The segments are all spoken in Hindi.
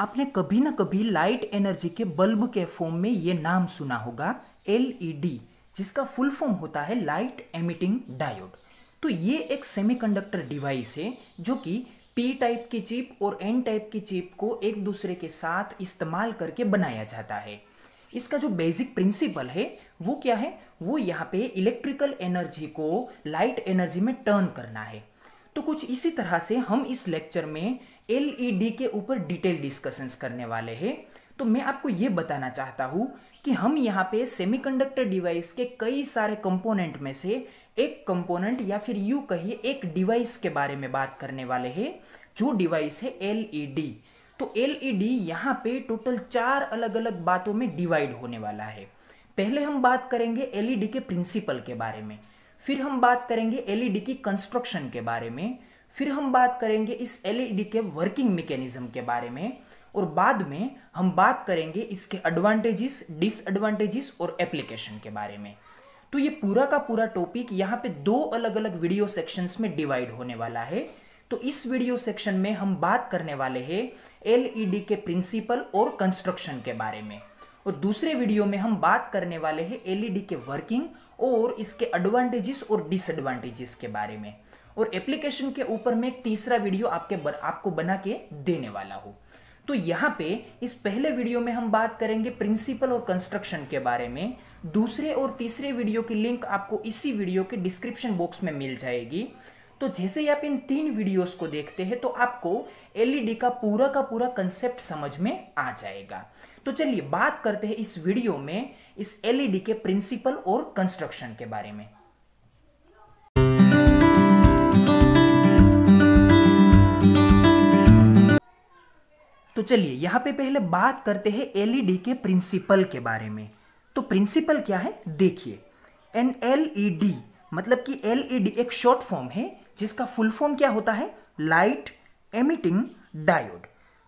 आपने कभी ना कभी लाइट एनर्जी के बल्ब के फॉर्म में ये नाम सुना होगा एलईडी e जिसका फुल फॉर्म होता है लाइट एमिटिंग डायोड तो ये एक सेमीकंडक्टर डिवाइस है जो कि पी टाइप की चिप और एन टाइप की चिप को एक दूसरे के साथ इस्तेमाल करके बनाया जाता है इसका जो बेसिक प्रिंसिपल है वो क्या है वो यहाँ पे इलेक्ट्रिकल एनर्जी को लाइट एनर्जी में टर्न करना है तो कुछ इसी तरह से हम इस लेक्चर में एल e के ऊपर डिटेल डिस्कशंस करने वाले हैं तो मैं आपको ये बताना चाहता हूँ कि हम यहाँ पे सेमीकंडक्टर डिवाइस के कई सारे कंपोनेंट में से एक कंपोनेंट या फिर यू कहिए एक डिवाइस के बारे में बात करने वाले हैं जो डिवाइस है एल e तो एल ई e यहाँ पे टोटल चार अलग अलग बातों में डिवाइड होने वाला है पहले हम बात करेंगे एलईडी के प्रिंसिपल के बारे में फिर हम बात करेंगे एलईडी e की कंस्ट्रक्शन के बारे में फिर हम बात करेंगे इस एलईडी e के वर्किंग मैकेनिज्म के बारे में और बाद में हम बात करेंगे इसके एडवांटेजेस डिसएडवांटेजेस और एप्लीकेशन के बारे में तो ये पूरा का पूरा टॉपिक यहाँ पे दो अलग अलग वीडियो सेक्शंस में डिवाइड होने वाला है तो इस वीडियो सेक्शन में हम बात करने वाले हैं एलईडी e के प्रिंसिपल और कंस्ट्रक्शन के बारे में और दूसरे वीडियो में हम बात करने वाले हैं एलईडी e के वर्किंग और इसके एडवांटेजेस और डिसएडवांटेजेस के बारे में और एप्लीकेशन के ऊपर मैं एक तीसरा वीडियो आपके बर, आपको बना के देने वाला हूँ तो यहाँ पे इस पहले वीडियो में हम बात करेंगे प्रिंसिपल और कंस्ट्रक्शन के बारे में दूसरे और तीसरे वीडियो की लिंक आपको इसी वीडियो के डिस्क्रिप्शन बॉक्स में मिल जाएगी तो जैसे ही आप इन तीन वीडियोस को देखते हैं तो आपको एलईडी e का पूरा का पूरा कंसेप्ट समझ में आ जाएगा तो चलिए बात करते हैं इस वीडियो में इस एलईडी e के प्रिंसिपल और कंस्ट्रक्शन के बारे में तो चलिए यहां पे पहले बात करते हैं एलईडी e के प्रिंसिपल के बारे में तो प्रिंसिपल क्या है देखिए एन एलईडी मतलब कि एलईडी एक शॉर्ट फॉर्म है जिसका फुल फॉर्म क्या होता है लाइट एमिटिंग डायोड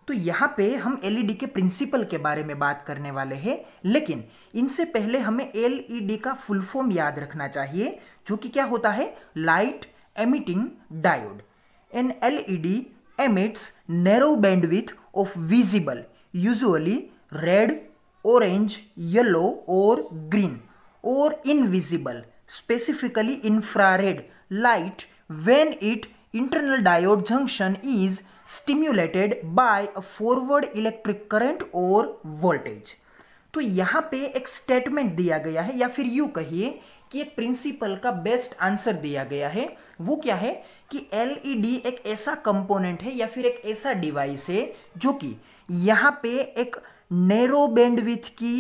तो यहाँ पे हम एलईडी e के प्रिंसिपल के बारे में बात करने वाले हैं लेकिन इनसे पहले हमें एलईडी e का फुल फॉर्म याद रखना चाहिए जो कि क्या होता है light emitting diode an LED emits narrow bandwidth of visible usually red orange yellow और ग्रीन और invisible specifically infrared light when it internal diode junction is stimulated by a forward electric current or voltage तो यहाँ पे एक स्टेटमेंट दिया गया है या फिर यू कहिए कि एक प्रिंसिपल का बेस्ट आंसर दिया गया है वो क्या है कि एलईडी e एक ऐसा कंपोनेंट है या फिर एक ऐसा डिवाइस है जो कि यहाँ पे एक नैरो बैंडविथ की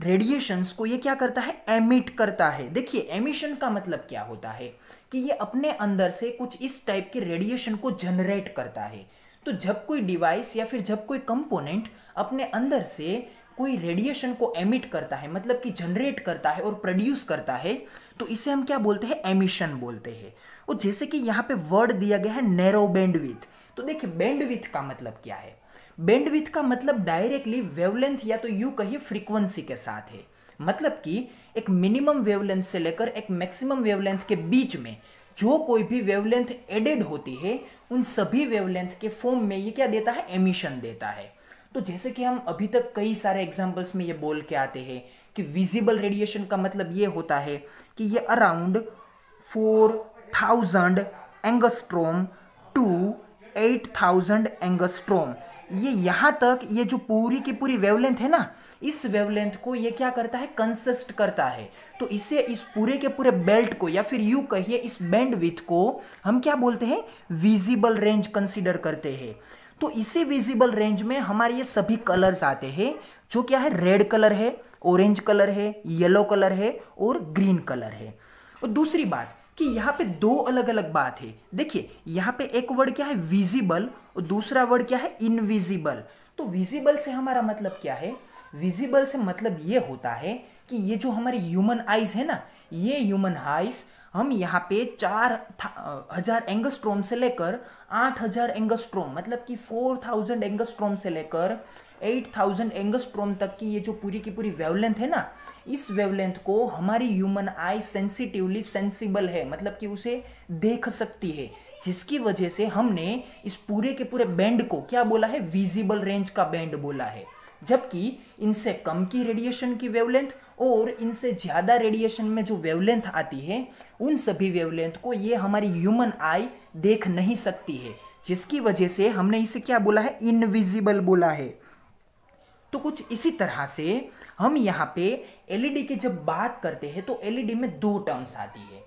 रेडिएशंस को ये क्या करता है एमिट करता है देखिए एमिशन का मतलब क्या होता है कि ये अपने अंदर से कुछ इस टाइप के रेडिएशन को जनरेट करता है तो जब कोई डिवाइस या फिर जब कोई कंपोनेंट अपने अंदर से कोई रेडिएशन को एमिट करता है मतलब कि जनरेट करता है और प्रोड्यूस करता है तो इसे हम क्या बोलते हैं एमिशन बोलते हैं और जैसे कि यहाँ पे वर्ड दिया गया है नैरो बैंडविथ तो देखिए बैंडविथ का मतलब क्या है बैंडविथ का मतलब डायरेक्टली वेवलेंथ या तो यू कहिए फ्रीक्वेंसी के साथ है मतलब कि एक मिनिमम वेवलेंथ से लेकर एक मैक्सिमम वेवलेंथ के बीच में जो कोई भी वेवलेंथ एडेड होती है उन सभी वेवलेंथ के फॉर्म में ये क्या देता है एमिशन देता है तो जैसे कि हम अभी तक कई सारे एग्जांपल्स में ये बोल के आते हैं कि विजिबल रेडिएशन का मतलब ये होता है कि ये around four thousand angstrom to eight thousand angstrom ये यहाँ तक ये जो पूरी की पूरी वेवलेंथ है ना इस वेवलेंथ को ये क्या करता है कंसिस्ट करता है तो इसे इस पूरे के पूरे बेल्ट को या फिर यू कहिए इस बैंड विथ को हम क्या बोलते हैं विजिबल रेंज कंसिडर करते हैं तो इसी विजिबल रेंज में हमारे ये सभी कलर्स आते हैं जो क्या है रेड कलर है ऑरेंज कलर है येलो कलर है और ग्रीन कलर है और दूसरी बात कि यहाँ पे दो अलग अलग बात है देखिए यहाँ पे एक वर्ड क्या है विजिबल और दूसरा वर्ड क्या है इनविजिबल तो विजिबल से हमारा मतलब क्या है विजिबल से मतलब ये होता है कि ये जो हमारे ह्यूमन आइज है ना ये ह्यूमन आइज हम यहाँ पे चार हजार एंगस्ट्रोम से लेकर आठ हजार एंगस्ट्रोम मतलब कि फोर थाउजेंड एंगस्ट्रोम से लेकर एट थाउजेंड एंगस्ट्रोम तक की ये जो पूरी की पूरी वेवलेंथ है ना इस वेवलेंथ को हमारी ह्यूमन आई सेंसिटिवली सेंसिबल है मतलब कि उसे देख सकती है जिसकी वजह से हमने इस पूरे के पूरे बैंड को क्या बोला है विजिबल रेंज का बैंड बोला है जबकि इनसे कम की रेडिएशन की वेवलेंथ और इनसे ज़्यादा रेडिएशन में जो वेवलेंथ आती है उन सभी वेवलेंथ को ये हमारी ह्यूमन आई देख नहीं सकती है जिसकी वजह से हमने इसे क्या बोला है इनविजिबल बोला है तो कुछ इसी तरह से हम यहाँ पे एलईडी e की जब बात करते हैं तो एलईडी e में दो टर्म्स आती है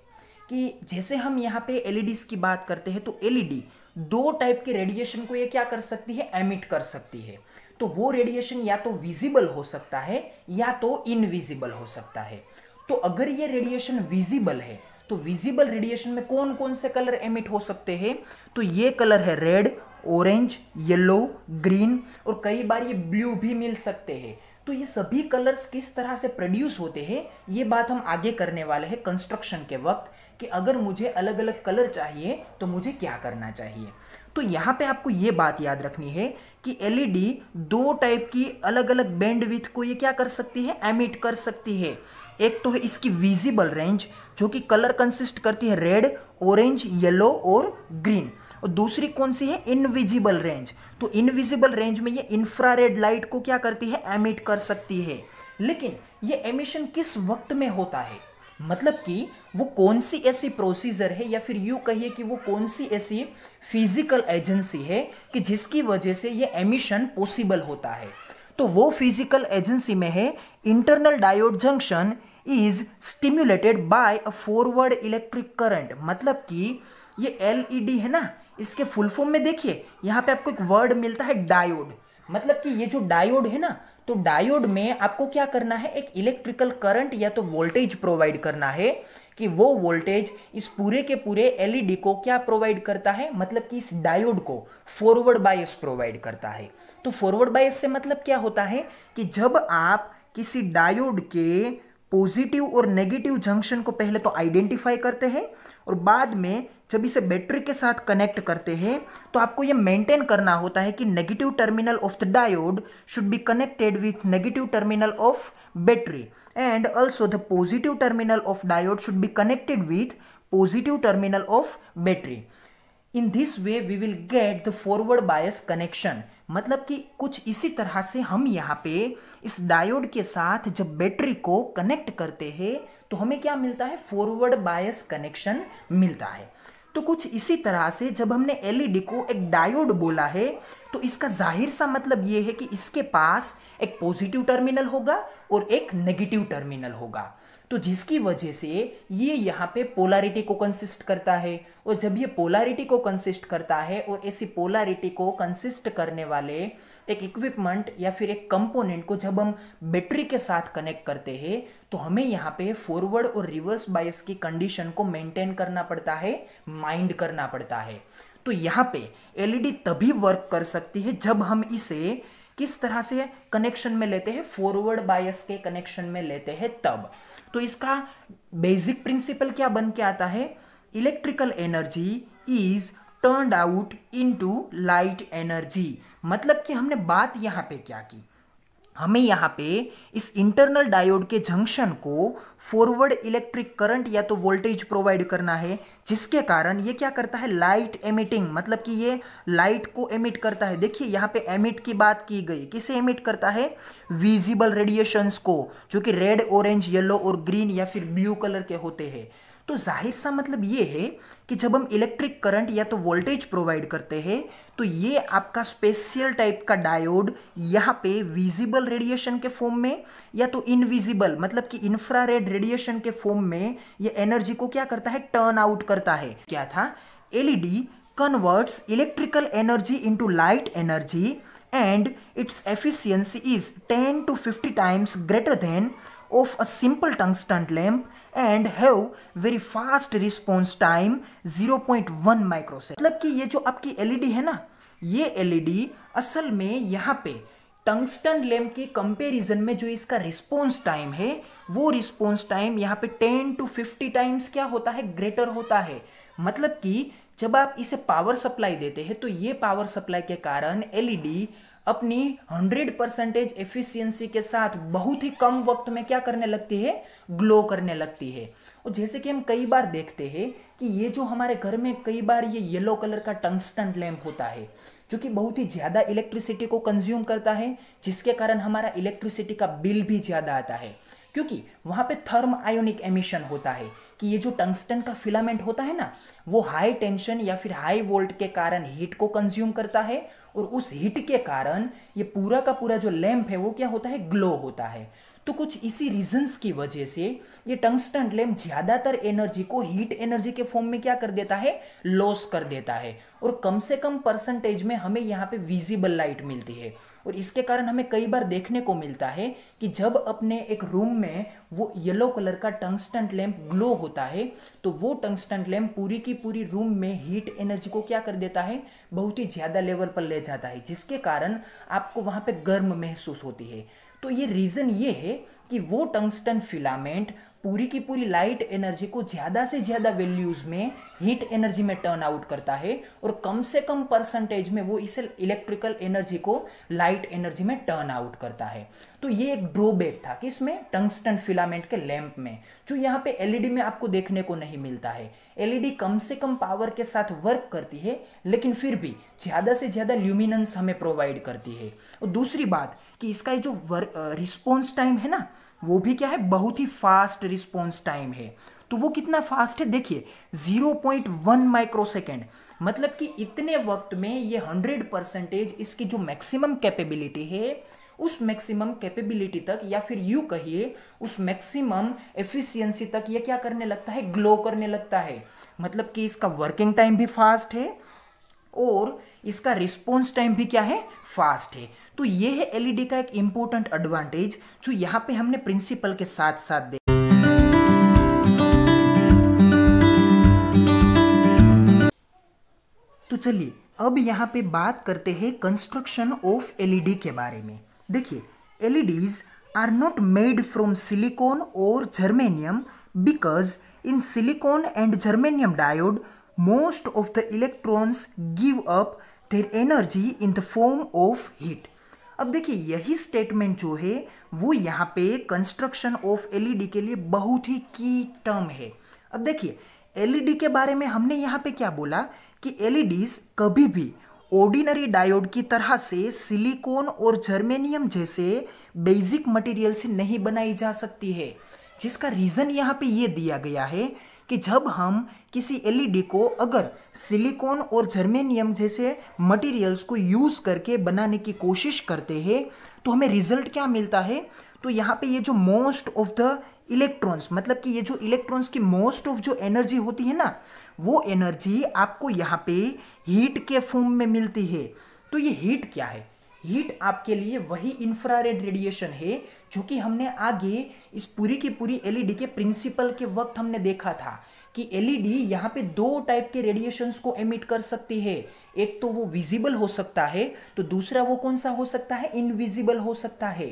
कि जैसे हम यहाँ पे एलईडीज e की बात करते हैं तो एलईडी e दो टाइप के रेडिएशन को ये क्या कर सकती है एमिट कर सकती है तो वो रेडिएशन या तो विजिबल हो सकता है या तो इनविजिबल हो सकता है तो अगर ये रेडिएशन विजिबल है तो विजिबल रेडिएशन में कौन कौन से कलर एमिट हो सकते हैं तो ये कलर है रेड ऑरेंज येलो ग्रीन और कई बार ये ब्लू भी मिल सकते हैं तो ये सभी कलर्स किस तरह से प्रोड्यूस होते हैं ये बात हम आगे करने वाले हैं कंस्ट्रक्शन के वक्त कि अगर मुझे अलग अलग कलर चाहिए तो मुझे क्या करना चाहिए तो यहाँ पे आपको ये बात याद रखनी है कि एलईडी दो टाइप की अलग अलग बैंड विथ को ये क्या कर सकती है एमिट कर सकती है एक तो है इसकी विजिबल रेंज जो कि कलर कंसिस्ट करती है रेड ऑरेंज येलो और ग्रीन और दूसरी कौन सी है इनविजिबल रेंज तो इनविजिबल रेंज में ये इंफ्रारेड लाइट को क्या करती है एमिट कर सकती है लेकिन ये एमिशन किस वक्त में होता है मतलब कि वो कौन सी ऐसी प्रोसीजर है या फिर यू कहिए कि वो कौन सी ऐसी फिजिकल एजेंसी है कि जिसकी वजह से ये एमिशन पॉसिबल होता है तो वो फिजिकल एजेंसी में है internal diode junction is stimulated by a forward electric current मतलब कि ये एलईडी e है ना इसके फुल फॉर्म में देखिए यहाँ पे आपको एक वर्ड मिलता है डायोड मतलब कि ये जो डायोड है ना तो डायोड में आपको क्या करना है एक इलेक्ट्रिकल करंट या तो वोल्टेज प्रोवाइड करना है कि वो वोल्टेज इस पूरे के पूरे एलईडी e को क्या प्रोवाइड करता है मतलब कि इस डायोड को फॉरवर्ड बायस प्रोवाइड करता है तो फॉरवर्ड बायस से मतलब क्या होता है कि जब आप किसी डायोड के पॉजिटिव और नेगेटिव जंक्शन को पहले तो आइडेंटिफाई करते हैं और बाद में जब इसे बैटरी के साथ कनेक्ट करते हैं तो आपको ये मेंटेन करना होता है कि negative terminal of the diode should be connected with negative terminal of battery and also the positive terminal of diode should be connected with positive terminal of battery in this way we will get the forward bias connection मतलब कि कुछ इसी तरह से हम यहाँ पे इस डायोड के साथ जब बैटरी को कनेक्ट करते हैं तो हमें क्या मिलता है फॉरवर्ड बायस कनेक्शन मिलता है तो कुछ इसी तरह से जब हमने एलईडी e को एक डायोड बोला है तो इसका जाहिर सा मतलब ये है कि इसके पास एक पॉजिटिव टर्मिनल होगा और एक नेगेटिव टर्मिनल होगा तो जिसकी वजह से ये यहाँ पे पोलारिटी को कंसिस्ट करता है और जब ये पोलारिटी को कंसिस्ट करता है और ऐसी पोलारिटी को कंसिस्ट करने वाले एक इक्विपमेंट या फिर एक कंपोनेंट को जब हम बैटरी के साथ कनेक्ट करते हैं तो हमें यहाँ पे फॉरवर्ड और रिवर्स बायस की कंडीशन को मेंटेन करना पड़ता है माइंड करना पड़ता है तो यहाँ पे एलईडी e तभी वर्क कर सकती है जब हम इसे किस तरह से कनेक्शन में लेते हैं फॉरवर्ड बायस के कनेक्शन में लेते हैं तब तो इसका बेसिक प्रिंसिपल क्या बन के आता है electrical energy is turned out into light energy मतलब कि हमने बात यहाँ पे क्या की हमें यहाँ पे इस इंटरनल डायोड के जंक्शन को फॉरवर्ड इलेक्ट्रिक करंट या तो वोल्टेज प्रोवाइड करना है जिसके कारण ये क्या करता है लाइट एमिटिंग मतलब कि ये लाइट को एमिट करता है देखिए यहाँ पे एमिट की बात की गई किसे एमिट करता है विजिबल रेडिएशंस को जो कि रेड ऑरेंज येलो और ग्रीन या फिर ब्लू कलर के होते हैं तो जाहिर सा मतलब ये है कि जब हम इलेक्ट्रिक करंट या तो वोल्टेज प्रोवाइड करते हैं तो ये आपका स्पेशियल टाइप का डायोड यहाँ पे विजिबल रेडिएशन के फॉर्म में या तो इनविजिबल मतलब कि इंफ्रारेड रेडिएशन के फॉर्म में ये एनर्जी को क्या करता है टर्न आउट करता है क्या था LED converts electrical energy into light energy and its efficiency is ten to fifty times greater than of a simple tung lamp and have very fast response time 0.1 point microsec मतलब कि ये जो आपकी एलईडी e है ना ये एलईडी e असल में यहाँ पे टंगस्टन लैम्प के कंपैरिजन में जो इसका रिस्पॉन्स टाइम है वो रिस्पॉन्स टाइम यहाँ पे 10 टू 50 टाइम्स क्या होता है ग्रेटर होता है मतलब कि जब आप इसे पावर सप्लाई देते हैं तो ये पावर सप्लाई के कारण एलईडी e अपनी 100 परसेंटेज एफिशियंसी के साथ बहुत ही कम वक्त में क्या करने लगती है ग्लो करने लगती है और जैसे कि हम कई बार देखते हैं कि ये जो हमारे घर में कई बार ये येलो कलर का टंगस्टन लैम्प होता है जो कि बहुत ही ज़्यादा इलेक्ट्रिसिटी को कंज्यूम करता है जिसके कारण हमारा इलेक्ट्रिसिटी का बिल भी ज़्यादा आता है क्योंकि वहाँ पे थर्म आयोनिक एमिशन होता है कि ये जो टंगस्टन का फिलामेंट होता है ना वो हाई टेंशन या फिर हाई वोल्ट के कारण हीट को कंज्यूम करता है और उस हीट के कारण ये पूरा का पूरा जो लैम्प है वो क्या होता है ग्लो होता है तो कुछ इसी रीजंस की वजह से ये टंगस्टन लैम्प ज़्यादातर एनर्जी को हीट एनर्जी के फॉर्म में क्या कर देता है लॉस कर देता है और कम से कम परसेंटेज में हमें यहाँ पे विजिबल लाइट मिलती है और इसके कारण हमें कई बार देखने को मिलता है कि जब अपने एक रूम में वो येलो कलर का टंगस्टन लैम्प ग्लो होता है तो वो टंगस्टन लैम्प पूरी की पूरी रूम में हीट एनर्जी को क्या कर देता है बहुत ही ज़्यादा लेवल पर ले जाता है जिसके कारण आपको वहाँ पे गर्म महसूस होती है तो ये रीज़न ये है कि वो टंगस्टन फिलामेंट पूरी की पूरी लाइट एनर्जी को ज़्यादा से ज़्यादा वैल्यूज़ में हीट एनर्जी में टर्न आउट करता है और कम से कम परसेंटेज में वो इसे इलेक्ट्रिकल एनर्जी को लाइट एनर्जी में टर्न आउट करता है तो ये एक ड्रॉबैक था कि इसमें टंगस्टन फिलामेंट के लैंप में जो यहाँ पे एलईडी e में आपको देखने को नहीं मिलता है एलईडी e कम से कम पावर के साथ वर्क करती है लेकिन फिर भी ज़्यादा से ज़्यादा ल्यूमिनेंस हमें प्रोवाइड करती है और दूसरी बात कि इसका जो रिस्पॉन्स टाइम है ना वो भी क्या है बहुत ही फास्ट रिस्पॉन्स टाइम है तो वो कितना फास्ट है देखिए 0.1 माइक्रोसेकेंड मतलब कि इतने वक्त में ये 100 परसेंटेज इसकी जो मैक्सिमम कैपेबिलिटी है उस मैक्सिमम कैपेबिलिटी तक या फिर यू कहिए उस मैक्सिमम एफिशिएंसी तक ये क्या करने लगता है ग्लो करने लगता है मतलब कि इसका वर्किंग टाइम भी फास्ट है और इसका रिस्पॉन्स टाइम भी क्या है फास्ट है तो ये है एलईडी e का एक इंपॉर्टेंट एडवांटेज जो यहाँ पे हमने प्रिंसिपल के साथ साथ तो चलिए अब यहाँ पे बात करते हैं कंस्ट्रक्शन ऑफ एलईडी के बारे में देखिए LEDs are not made from silicon और germanium because in silicon and germanium diode most of the electrons give up their energy in the form of heat अब देखिए यही स्टेटमेंट जो है वो यहाँ पे कंस्ट्रक्शन ऑफ एलईडी के लिए बहुत ही की टर्म है अब देखिए एलईडी e के बारे में हमने यहाँ पे क्या बोला कि एलईडीज e कभी भी ऑर्डिनरी डायोड की तरह से सिलिकॉन और जर्मेनियम जैसे बेसिक मटेरियल से नहीं बनाई जा सकती है जिसका रीज़न यहाँ पे ये दिया गया है कि जब हम किसी एलईडी e को अगर सिलिकॉन और जर्मेनियम जैसे मटेरियल्स को यूज़ करके बनाने की कोशिश करते हैं तो हमें रिजल्ट क्या मिलता है तो यहाँ पे ये जो मोस्ट ऑफ द इलेक्ट्रॉन्स मतलब कि ये जो इलेक्ट्रॉन्स की मोस्ट ऑफ जो एनर्जी होती है ना वो एनर्जी आपको यहाँ पे हीट के फॉर्म में मिलती है तो ये हीट क्या है हीट आपके लिए वही इंफ्रारेड रेडिएशन है जो कि हमने आगे इस पूरी की पूरी एलईडी e के प्रिंसिपल के वक्त हमने देखा था कि एलईडी e यहाँ पे दो टाइप के रेडिएशंस को एमिट कर सकती है एक तो वो विजिबल हो सकता है तो दूसरा वो कौन सा हो सकता है इनविजिबल हो सकता है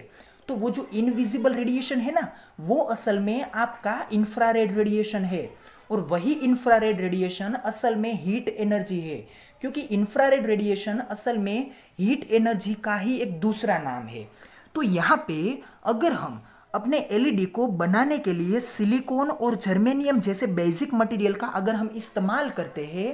तो वो जो इनविजिबल रेडिएशन है ना वो असल में आपका इंफ्रारेड रेडिएशन है और वही इंफ्रारेड रेडिएशन असल में हीट एनर्जी है क्योंकि इंफ्रारेड रेडिएशन असल में हीट एनर्जी का ही एक दूसरा नाम है तो यहाँ पे अगर हम अपने एलईडी e को बनाने के लिए सिलिकॉन और जर्मेनियम जैसे बेसिक मटेरियल का अगर हम इस्तेमाल करते हैं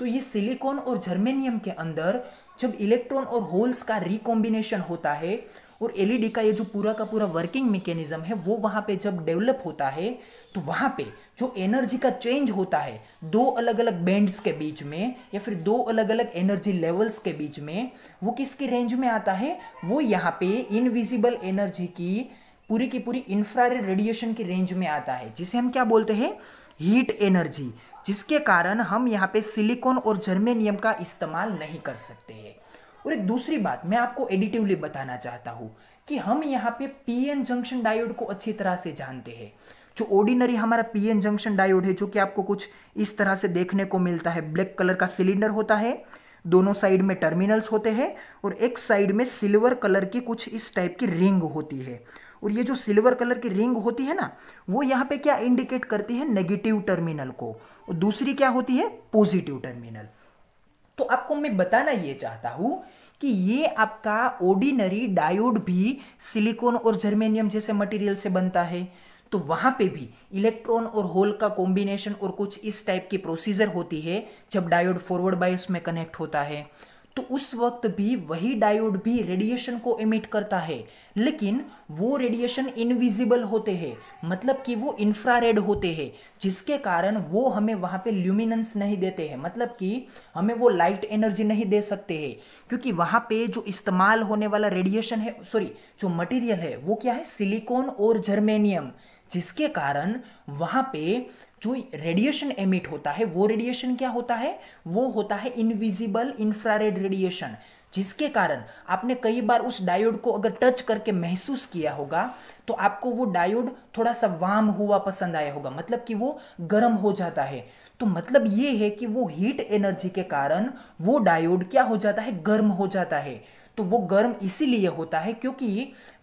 तो ये सिलिकॉन और जर्मेनियम के अंदर जब इलेक्ट्रॉन और होल्स का रिकॉम्बिनेशन होता है और एलईडी e का ये जो पूरा का पूरा वर्किंग मेकेनिज्म है वो वहाँ पे जब डेवलप होता है तो वहाँ पे जो एनर्जी का चेंज होता है दो अलग अलग बैंड्स के बीच में या फिर दो अलग अलग एनर्जी लेवल्स के बीच में वो किसके रेंज में आता है वो यहाँ पे इनविजिबल एनर्जी की पूरी की पूरी इंफ्रारेड रेडिएशन की रेंज में आता है जिसे हम क्या बोलते हैं हीट एनर्जी जिसके कारण हम यहाँ पे सिलिकॉन और जर्मेनियम का इस्तेमाल नहीं कर सकते हैं और एक दूसरी बात मैं आपको एडिटिवली बताना चाहता हूँ कि हम यहाँ पे पीएन जंक्शन डायोड को अच्छी तरह से जानते हैं जो ऑर्डिनरी हमारा पीएन जंक्शन डायोड है जो कि आपको कुछ इस तरह से देखने को मिलता है ब्लैक कलर का सिलेंडर होता है दोनों साइड में टर्मिनल्स होते हैं और एक साइड में सिल्वर कलर की कुछ इस टाइप की रिंग होती है और ये जो सिल्वर कलर की रिंग होती है ना वो यहाँ पे क्या इंडिकेट करती है नेगेटिव टर्मिनल को और दूसरी क्या होती है पॉजिटिव टर्मिनल तो आपको मैं बताना ये चाहता हूँ कि ये आपका ऑर्डिनरी डायोड भी सिलिकॉन और जर्मेनियम जैसे मटेरियल से बनता है तो वहां पे भी इलेक्ट्रॉन और होल का कॉम्बिनेशन और कुछ इस टाइप की प्रोसीजर होती है जब डायोड फॉरवर्ड बायस में कनेक्ट होता है तो उस वक्त भी वही डायोड भी रेडिएशन को इमिट करता है लेकिन वो रेडिएशन इनविजिबल होते हैं मतलब कि वो इंफ्रारेड होते हैं जिसके कारण वो हमें वहाँ पे ल्यूमिनेंस नहीं देते हैं मतलब कि हमें वो लाइट एनर्जी नहीं दे सकते हैं क्योंकि वहाँ पे जो इस्तेमाल होने वाला रेडिएशन है सॉरी जो मटेरियल है वो क्या है सिलिकॉन और जर्मेनियम जिसके कारण वहाँ पे जो रेडिएशन एमिट होता है वो रेडिएशन क्या होता है वो होता है इनविजिबल इंफ्रारेड रेडिएशन जिसके कारण आपने कई बार उस डायोड को अगर टच करके महसूस किया होगा तो आपको वो डायोड थोड़ा सा वाम हुआ पसंद आया होगा मतलब कि वो गर्म हो जाता है तो मतलब ये है कि वो हीट एनर्जी के कारण वो डायोड क्या हो जाता है गर्म हो जाता है तो वो गर्म इसीलिए होता है क्योंकि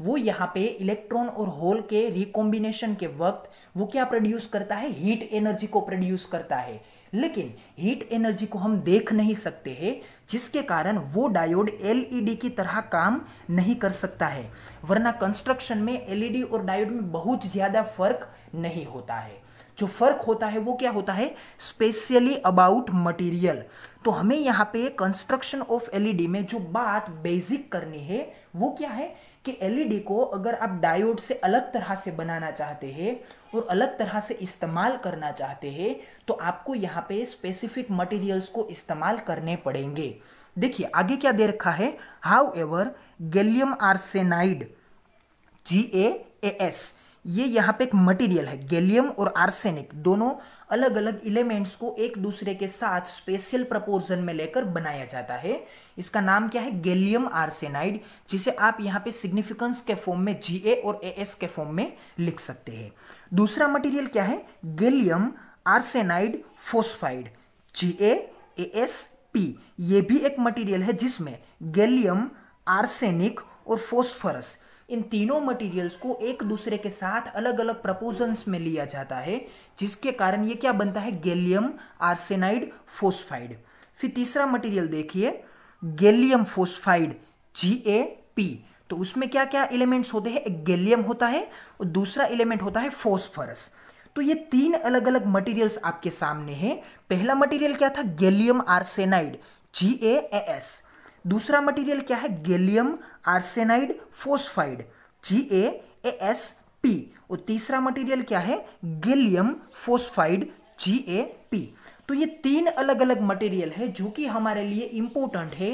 वो यहाँ पे इलेक्ट्रॉन और होल के रिकॉम्बिनेशन के वक्त वो क्या प्रोड्यूस करता है हीट एनर्जी को प्रोड्यूस करता है लेकिन हीट एनर्जी को हम देख नहीं सकते हैं जिसके कारण वो डायोड एलईडी e की तरह काम नहीं कर सकता है वरना कंस्ट्रक्शन में एलईडी e और डायोड में बहुत ज़्यादा फर्क नहीं होता है जो फ़र्क होता है वो क्या होता है स्पेशली अबाउट मटेरियल तो हमें यहाँ पे कंस्ट्रक्शन ऑफ एलईडी में जो बात बेसिक करनी है वो क्या है कि एलईडी को अगर आप डायोड से अलग तरह से बनाना चाहते हैं और अलग तरह से इस्तेमाल करना चाहते हैं तो आपको यहाँ पे स्पेसिफिक मटेरियल्स को इस्तेमाल करने पड़ेंगे देखिए आगे क्या दे रखा है however gallium arsenide G A S ये यहाँ पे एक मटेरियल है गैलियम और आर्सेनिक दोनों अलग अलग इलेमेंट्स को एक दूसरे के साथ स्पेशल प्रपोर्जन में लेकर बनाया जाता है इसका नाम क्या है गैलियम आर्सेनाइड जिसे आप यहाँ पे सिग्निफिकेंस के फॉर्म में जी ए और ए एस के फॉर्म में लिख सकते हैं दूसरा मटेरियल क्या है gallium arsenide phosphide G A A S P ये भी एक मटीरियल है जिसमें गैलियम आर्सेनिक और फोस्फरस इन तीनों मटेरियल्स को एक दूसरे के साथ अलग अलग प्रपोजन्स में लिया जाता है जिसके कारण ये क्या बनता है गैलियम आर्सेनाइड फोस्फाइड फिर तीसरा मटेरियल देखिए गैलियम फोस्फाइड जी ए पी तो उसमें क्या क्या एलिमेंट्स होते हैं एक गैलियम होता है और दूसरा एलिमेंट होता है फोस्फरस तो ये तीन अलग अलग मटेरियल्स आपके सामने हैं पहला मटेरियल क्या था gallium arsenide G A S दूसरा मटेरियल क्या है gallium arsenide phosphide G A S P और तीसरा मटेरियल क्या है गैलियम फोस्फाइड जी ए पी तो ये तीन अलग अलग मटेरियल है जो कि हमारे लिए इंपॉर्टेंट है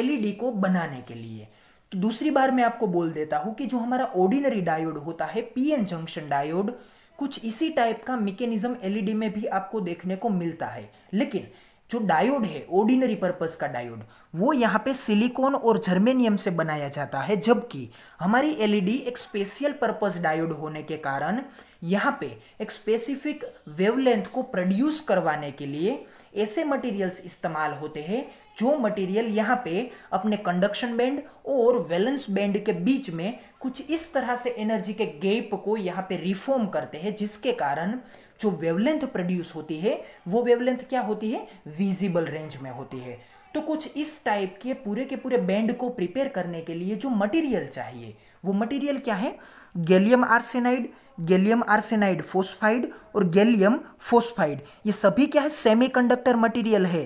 एलईडी को बनाने के लिए तो दूसरी बार मैं आपको बोल देता हूं कि जो हमारा ऑर्डिनरी डायोड होता है पीएन जंक्शन डायोड कुछ इसी टाइप का मैकेनिज्म एलईडी e में भी आपको देखने को मिलता है लेकिन जो डायोड है ऑर्डिनरी पर्पस का डायोड वो यहाँ पे सिलिकॉन और जर्मेनियम से बनाया जाता है जबकि हमारी एलईडी e एक स्पेशल पर्पस डायोड होने के कारण यहाँ पे एक स्पेसिफिक वेवलेंथ को प्रोड्यूस करवाने के लिए ऐसे मटेरियल्स इस्तेमाल होते हैं जो मटेरियल यहाँ पे अपने कंडक्शन बैंड और वैलेंस बैंड के बीच में कुछ इस तरह से एनर्जी के गैप को यहाँ पे रिफॉर्म करते हैं जिसके कारण जो वेवलेंथ प्रोड्यूस होती है वो वेवलेंथ क्या होती है विजिबल रेंज में होती है तो कुछ इस टाइप के पूरे के पूरे बैंड को प्रिपेयर करने के लिए जो मटेरियल चाहिए वो मटेरियल क्या है gallium arsenide gallium arsenide phosphide और गैलियम फोस्फाइड ये सभी क्या है सेमीकंडक्टर मटेरियल है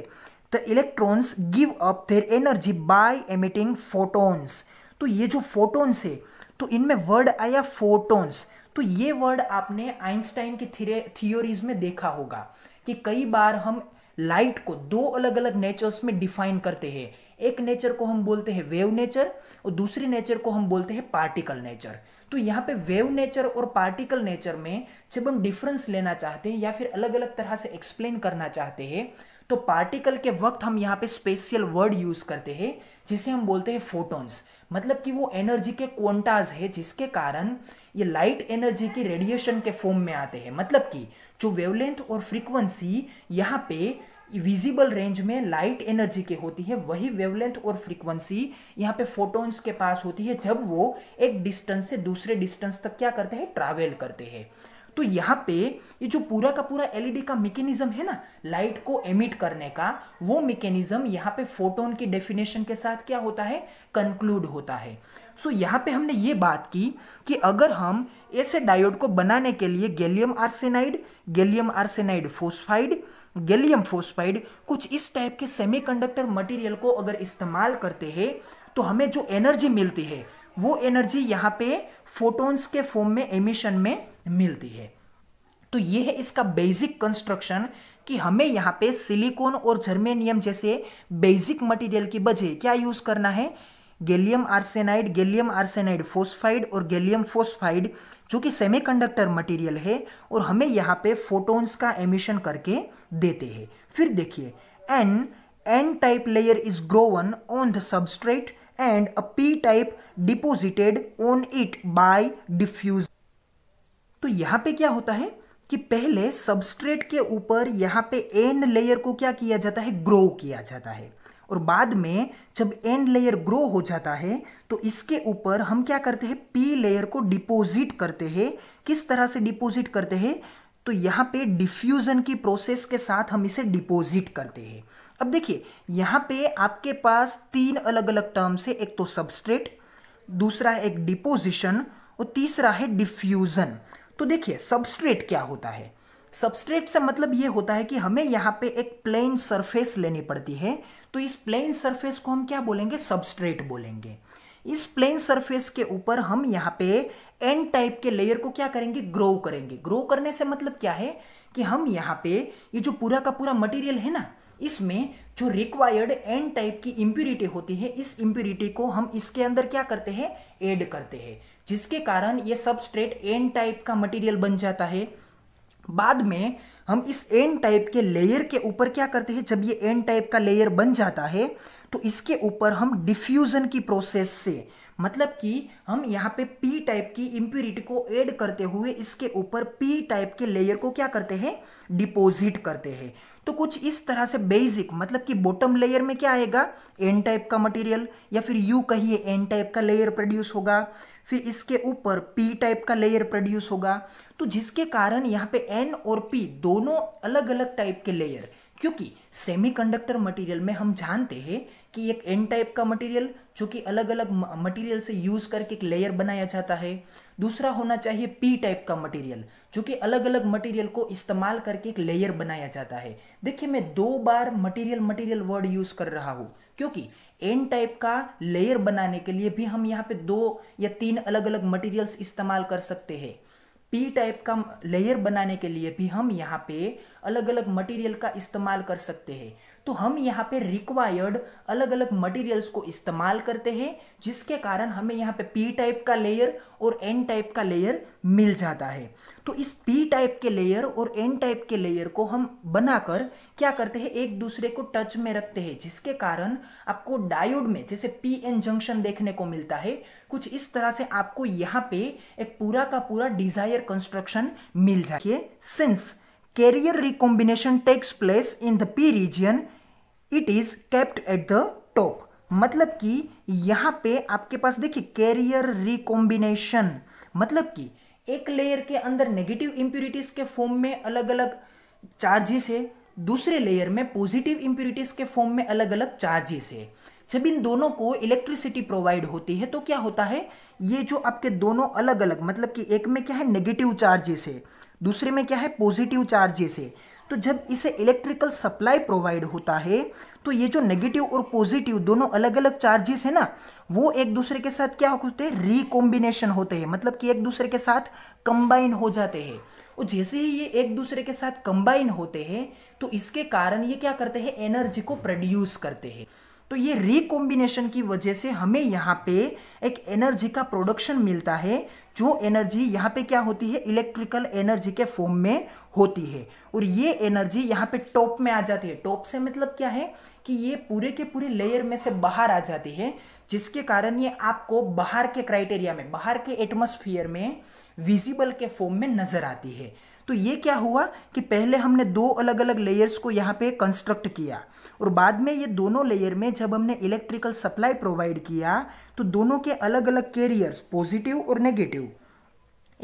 the electrons give up their energy by emitting photons तो ये जो फोटोन्स है तो इनमें वर्ड आया फोटोन्स तो ये वर्ड आपने आइंस्टाइन की थियोरीज में देखा होगा कि कई बार हम लाइट को दो अलग अलग नेचर्स में डिफाइन करते हैं एक नेचर को हम बोलते हैं वेव नेचर और दूसरी नेचर को हम बोलते हैं पार्टिकल नेचर तो यहाँ पे वेव नेचर और पार्टिकल नेचर में जब हम डिफरेंस लेना चाहते हैं या फिर अलग अलग तरह से एक्सप्लेन करना चाहते हैं तो पार्टिकल के वक्त हम यहाँ पे स्पेशियल वर्ड यूज़ करते हैं जिसे हम बोलते हैं फोटोन्स मतलब कि वो एनर्जी के क्वांटाज है जिसके कारण ये लाइट एनर्जी की रेडिएशन के फॉर्म में आते हैं मतलब कि जो वेवलेंथ और फ्रीक्वेंसी यहाँ पे विजिबल रेंज में लाइट एनर्जी के होती है वही वेवलेंथ और फ्रीक्वेंसी यहाँ पे फोटोन्स के पास होती है जब वो एक डिस्टेंस से दूसरे डिस्टेंस तक क्या करते हैं ट्रैवल करते हैं तो यहाँ पे ये जो पूरा का पूरा एलईडी e का मेकेनिज्म है ना लाइट को एमिट करने का वो मेकेनिज्म यहाँ पे फोटोन के डेफिनेशन के साथ क्या होता है कंक्लूड होता है सो so, यहाँ पे हमने ये बात की कि अगर हम ऐसे डायोड को बनाने के लिए gallium arsenide gallium arsenide phosphide gallium phosphide कुछ इस टाइप के सेमीकंडक्टर मटेरियल को अगर इस्तेमाल करते हैं तो हमें जो एनर्जी मिलती है वो एनर्जी यहाँ पे फोटोन्स के फॉर्म में एमिशन में मिलती है तो ये है इसका बेसिक कंस्ट्रक्शन कि हमें यहाँ पे सिलिकॉन और जर्मेनियम जैसे बेसिक मटेरियल की बजे क्या यूज़ करना है gallium arsenide gallium arsenide phosphide और गैलियम फोस्फाइड जो कि सेमीकंडक्टर मटेरियल है और हमें यहाँ पे फोटोन्स का एमिशन करके देते हैं फिर देखिए N N type layer is grown on the substrate and a P type deposited on it by diffuse तो यहाँ पे क्या होता है कि पहले सबस्ट्रेट के ऊपर यहाँ पे एन लेयर को क्या किया जाता है ग्रो किया जाता है और बाद में जब एन लेयर ग्रो हो जाता है तो इसके ऊपर हम क्या करते हैं पी लेयर को डिपोजिट करते हैं किस तरह से डिपोजिट करते हैं तो यहाँ पे डिफ्यूज़न की प्रोसेस के साथ हम इसे डिपोजिट करते हैं अब देखिए यहाँ पे आपके पास तीन अलग अलग टर्म्स है एक तो सबस्ट्रेट दूसरा है एक डिपोजिशन और तीसरा है डिफ्यूज़न तो देखिए सबस्ट्रेट क्या होता है सबस्ट्रेट से मतलब ये होता है कि हमें यहाँ पे एक प्लेन सरफेस लेनी पड़ती है तो इस प्लेन सरफेस को हम क्या बोलेंगे सबस्ट्रेट बोलेंगे इस प्लेन सरफेस के ऊपर हम यहाँ पे एन टाइप के लेयर को क्या करेंगे ग्रो करेंगे ग्रो करने से मतलब क्या है कि हम यहाँ पे ये जो पूरा का पूरा मटेरियल है ना इसमें जो रिक्वायर्ड एन टाइप की इम्प्यूरिटी होती है इस इम्प्यूरिटी को हम इसके अंदर क्या करते हैं ऐड करते हैं जिसके कारण ये सबस्ट्रेट एन टाइप का मटेरियल बन जाता है बाद में हम इस एन टाइप के लेयर के ऊपर क्या करते हैं जब ये एन टाइप का लेयर बन जाता है तो इसके ऊपर हम डिफ्यूज़न की प्रोसेस से मतलब कि हम यहाँ पे पी टाइप की इम्प्यूरिटी को ऐड करते हुए इसके ऊपर पी टाइप के लेयर को क्या करते हैं डिपोजिट करते हैं तो कुछ इस तरह से बेसिक मतलब कि बॉटम लेयर में क्या आएगा एन टाइप का मटेरियल या फिर यू कहिए एन टाइप का लेयर प्रोड्यूस होगा फिर इसके ऊपर पी टाइप का लेयर प्रोड्यूस होगा तो जिसके कारण यहाँ पे एन और पी दोनों अलग अलग टाइप के लेयर क्योंकि सेमीकंडक्टर मटेरियल में हम जानते हैं कि एक एन टाइप का मटेरियल जो कि अलग अलग मटेरियल से यूज़ करके एक लेयर बनाया जाता है दूसरा होना चाहिए पी टाइप का मटेरियल जो कि अलग अलग मटेरियल को इस्तेमाल करके एक लेयर बनाया जाता है देखिए मैं दो बार मटेरियल मटेरियल वर्ड यूज़ कर रहा हूँ क्योंकि एन टाइप का लेयर बनाने के लिए भी हम यहाँ पे दो या तीन अलग अलग मटेरियल्स इस्तेमाल कर सकते हैं पी टाइप का लेयर बनाने के लिए भी हम यहाँ पे अलग अलग मटेरियल का इस्तेमाल कर सकते हैं तो हम यहाँ पे रिक्वायर्ड अलग अलग मटेरियल्स को इस्तेमाल करते हैं जिसके कारण हमें यहाँ पे पी टाइप का लेयर और एन टाइप का लेयर मिल जाता है तो इस पी टाइप के लेयर और एन टाइप के लेयर को हम बनाकर क्या करते हैं एक दूसरे को टच में रखते हैं जिसके कारण आपको डायोड में जैसे पी एन जंक्शन देखने को मिलता है कुछ इस तरह से आपको यहाँ पे एक पूरा का पूरा डिजायर कंस्ट्रक्शन मिल जाए since carrier recombination takes place in the P region it is kept at the top मतलब कि यहाँ पे आपके पास देखिए कैरियर रिकॉम्बिनेशन मतलब कि एक लेयर के अंदर नेगेटिव इंप्यूरिटीज के फॉर्म में अलग अलग चार्जेस है दूसरे लेयर में पॉजिटिव इंप्यूरिटीज के फॉर्म में अलग अलग चार्जेस है जब इन दोनों को इलेक्ट्रिसिटी प्रोवाइड होती है तो क्या होता है ये जो आपके दोनों अलग अलग मतलब कि एक में क्या है नेगेटिव चार्जेस है दूसरे में क्या है पॉजिटिव चार्जेस है तो जब इसे इलेक्ट्रिकल सप्लाई प्रोवाइड होता है तो ये जो नेगेटिव और पॉजिटिव दोनों अलग अलग चार्जेस है ना वो एक दूसरे के साथ क्या होते हैं रिकॉम्बिनेशन होते हैं मतलब कि एक दूसरे के साथ कंबाइन हो जाते हैं और जैसे ही ये एक दूसरे के साथ कंबाइन होते हैं तो इसके कारण ये क्या करते हैं एनर्जी को प्रोड्यूस करते हैं तो ये रिकॉम्बिनेशन की वजह से हमें यहाँ पे एक एनर्जी का प्रोडक्शन मिलता है जो एनर्जी यहाँ पे क्या होती है इलेक्ट्रिकल एनर्जी के फॉर्म में होती है और ये एनर्जी यहाँ पे टॉप में आ जाती है टॉप से मतलब क्या है कि ये पूरे के पूरे लेयर में से बाहर आ जाती है जिसके कारण ये आपको बाहर के क्राइटेरिया में बाहर के एटमोसफियर में विजिबल के फॉर्म में नज़र आती है तो ये क्या हुआ कि पहले हमने दो अलग अलग लेयर्स को यहाँ पे कंस्ट्रक्ट किया और बाद में ये दोनों लेयर में जब हमने इलेक्ट्रिकल सप्लाई प्रोवाइड किया तो दोनों के अलग अलग कैरियर्स पॉजिटिव और नेगेटिव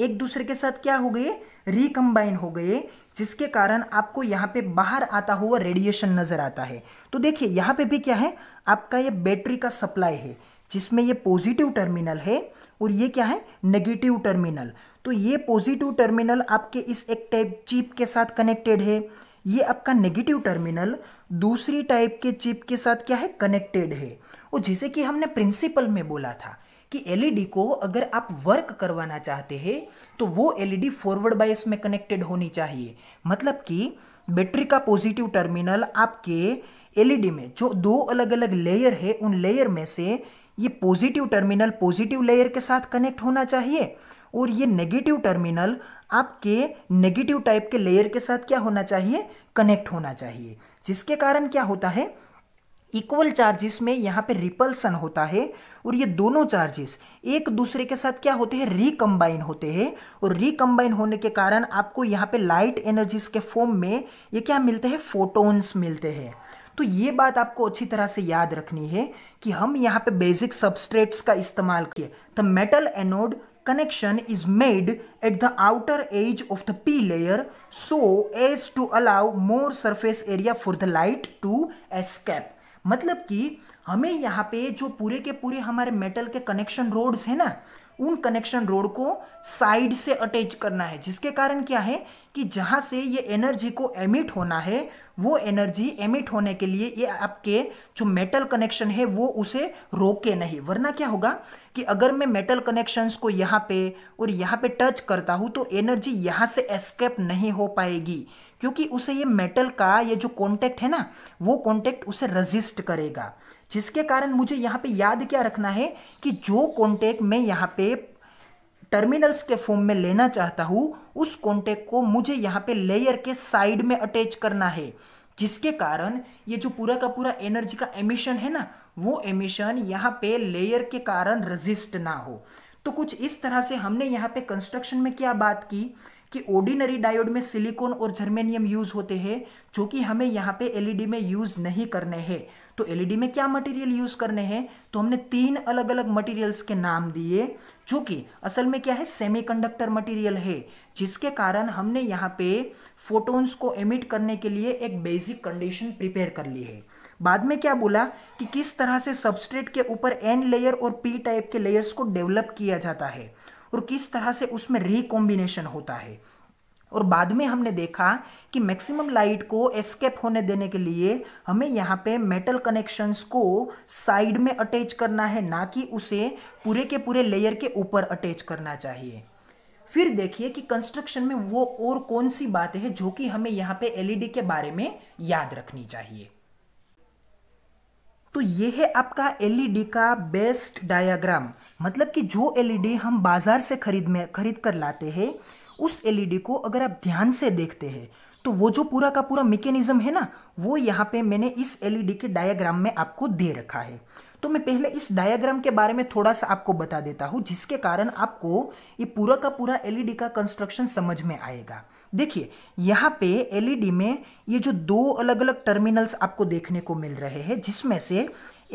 एक दूसरे के साथ क्या हो गए रिकम्बाइन हो गए जिसके कारण आपको यहाँ पे बाहर आता हुआ रेडिएशन नज़र आता है तो देखिए यहाँ पे भी क्या है आपका ये बैटरी का सप्लाई है जिसमें ये पॉजिटिव टर्मिनल है और ये क्या है नेगेटिव टर्मिनल तो ये पॉजिटिव टर्मिनल आपके इस एक टाइप चिप के साथ कनेक्टेड है ये आपका नेगेटिव टर्मिनल दूसरी टाइप के चिप के साथ क्या है कनेक्टेड है और जैसे कि हमने प्रिंसिपल में बोला था कि एलईडी e को अगर आप वर्क करवाना चाहते हैं तो वो एलईडी फॉरवर्ड बायस में कनेक्टेड होनी चाहिए मतलब कि बैटरी का पॉजिटिव टर्मिनल आपके एलईडी e में जो दो अलग अलग लेयर है उन लेयर में से ये पॉजिटिव टर्मिनल पॉजिटिव लेयर के साथ कनेक्ट होना चाहिए और ये नेगेटिव टर्मिनल आपके नेगेटिव टाइप के लेयर के साथ क्या होना चाहिए कनेक्ट होना चाहिए जिसके कारण क्या होता है इक्वल चार्जेस में यहाँ पे रिपल्सन होता है और ये दोनों चार्जेस एक दूसरे के साथ क्या होते हैं रिकम्बाइन होते हैं और रिकम्बाइन होने के कारण आपको यहाँ पे लाइट एनर्जीज के फॉर्म में ये क्या मिलते हैं फोटोन्स मिलते हैं तो ये बात आपको अच्छी तरह से याद रखनी है कि हम यहाँ पे बेसिक सबस्ट्रेट्स का इस्तेमाल किए the metal anode connection is made at the outer edge of the P layer so as to allow more surface area for the light to escape. मतलब कि हमें यहाँ पे जो पूरे के पूरे हमारे मेटल के कनेक्शन रोड्स हैं ना उन कनेक्शन रोड को साइड से अटैच करना है जिसके कारण क्या है कि जहाँ से ये एनर्जी को एमिट होना है वो एनर्जी एमिट होने के लिए ये आपके जो मेटल कनेक्शन है वो उसे रोके नहीं वरना क्या होगा कि अगर मैं मेटल कनेक्शंस को यहाँ पे और यहाँ पे टच करता हूँ तो एनर्जी यहाँ से एस्केप नहीं हो पाएगी क्योंकि उसे ये मेटल का ये जो कॉन्टैक्ट है ना वो कॉन्टैक्ट उसे रजिस्ट करेगा जिसके कारण मुझे यहाँ पे याद क्या रखना है कि जो कॉन्टैक्ट मैं यहाँ पे टर्मिनल्स के फॉर्म में लेना चाहता हूँ उस कॉन्टैक्ट को मुझे यहाँ पे लेयर के साइड में अटैच करना है जिसके कारण ये जो पूरा का पूरा एनर्जी का एमिशन है ना वो एमिशन यहाँ पे लेयर के कारण रजिस्ट ना हो तो कुछ इस तरह से हमने यहाँ पे कंस्ट्रक्शन में क्या बात की कि ऑर्डिनरी डायोड में सिलिकॉन और जर्मेनियम यूज़ होते हैं जो कि हमें यहाँ पे एलईडी में यूज़ नहीं करने हैं तो एलईडी e में क्या मटेरियल यूज़ करने हैं तो हमने तीन अलग अलग मटेरियल्स के नाम दिए जो कि असल में क्या है सेमीकंडक्टर मटेरियल है जिसके कारण हमने यहाँ पे फोटोन्स को एमिट करने के लिए एक बेसिक कंडीशन प्रिपेयर कर ली है बाद में क्या बोला कि किस तरह से सबस्ट्रेट के ऊपर एन लेयर और पी टाइप के लेयर्स को डेवलप किया जाता है और किस तरह से उसमें रिकॉम्बिनेशन होता है और बाद में हमने देखा कि मैक्सिमम लाइट को एस्केप होने देने के लिए हमें यहाँ पे मेटल कनेक्शंस को साइड में अटैच करना है ना कि उसे पूरे के पूरे लेयर के ऊपर अटैच करना चाहिए फिर देखिए कि कंस्ट्रक्शन में वो और कौन सी बातें हैं जो कि हमें यहाँ पे एलईडी e के बारे में याद रखनी चाहिए तो ये है आपका एलईडी e का बेस्ट डायग्राम मतलब कि जो एलईडी e हम बाजार से खरीद में खरीद कर लाते हैं उस एलईडी e को अगर आप ध्यान से देखते हैं तो वो जो पूरा का पूरा मेकेनिज्म है ना वो यहाँ पे मैंने इस एलईडी e के डायग्राम में आपको दे रखा है तो मैं पहले इस डायग्राम के बारे में थोड़ा सा आपको बता देता हूँ जिसके कारण आपको ये पूरा का पूरा एलईडी e का कंस्ट्रक्शन समझ में आएगा देखिए यहाँ पे एलईडी में ये जो दो अलग अलग टर्मिनल्स आपको देखने को मिल रहे हैं जिसमें से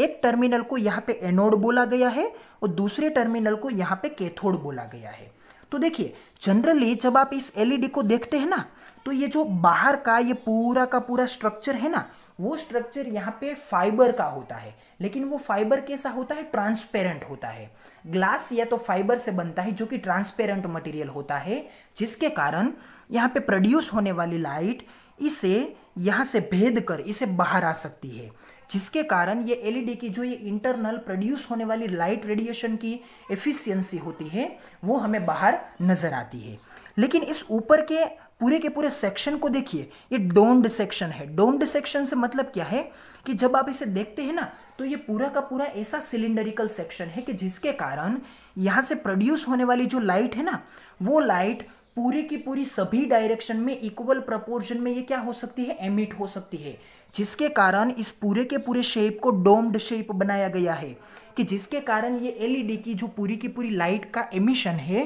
एक टर्मिनल को यहाँ पे एनोड बोला गया है और दूसरे टर्मिनल को यहाँ पे कैथोड बोला गया है तो देखिए जनरली जब आप इस एलईडी e को देखते हैं ना तो ये जो बाहर का ये पूरा का पूरा स्ट्रक्चर है ना वो स्ट्रक्चर यहाँ पे फाइबर का होता है लेकिन वो फाइबर कैसा होता है ट्रांसपेरेंट होता है ग्लास या तो फाइबर से बनता है जो कि ट्रांसपेरेंट मटेरियल होता है जिसके कारण यहाँ पे प्रोड्यूस होने वाली लाइट इसे यहाँ से भेद कर इसे बाहर आ सकती है जिसके कारण ये एलईडी e की जो ये इंटरनल प्रोड्यूस होने वाली लाइट रेडिएशन की एफिशिएंसी होती है वो हमें बाहर नज़र आती है लेकिन इस ऊपर के पूरे के पूरे सेक्शन को देखिए ये डोम्ड सेक्शन है डोम्ड सेक्शन से मतलब क्या है कि जब आप इसे देखते हैं ना तो ये पूरा का पूरा ऐसा सिलेंडरिकल सेक्शन है कि जिसके कारण यहाँ से प्रोड्यूस होने वाली जो लाइट है ना वो लाइट पूरे की पूरी सभी डायरेक्शन में इक्वल प्रपोर्शन में ये क्या हो सकती है एमिट हो सकती है जिसके कारण इस पूरे के पूरे शेप को डोम्ड शेप बनाया गया है कि जिसके कारण ये एलईडी की जो पूरी की पूरी लाइट का एमिशन है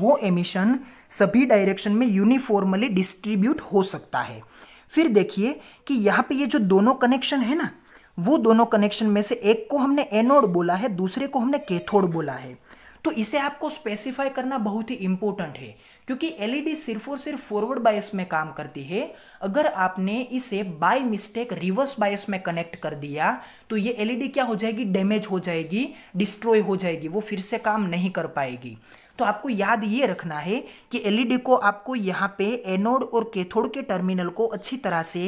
वो एमिशन सभी डायरेक्शन में यूनिफॉर्मली डिस्ट्रीब्यूट हो सकता है फिर देखिए कि यहाँ पे ये जो दोनों कनेक्शन है ना वो दोनों कनेक्शन में से एक को हमने एनोड बोला है दूसरे को हमने कैथोड बोला है तो इसे आपको स्पेसिफाई करना बहुत ही इंपॉर्टेंट है क्योंकि एलईडी e सिर्फ और सिर्फ फॉरवर्ड बायस में काम करती है अगर आपने इसे बाय मिस्टेक रिवर्स बायस में कनेक्ट कर दिया तो ये एलईडी e क्या हो जाएगी डैमेज हो जाएगी डिस्ट्रॉय हो जाएगी वो फिर से काम नहीं कर पाएगी तो आपको याद ये रखना है कि एलईडी e को आपको यहाँ पे एनोड और कैथोड के टर्मिनल को अच्छी तरह से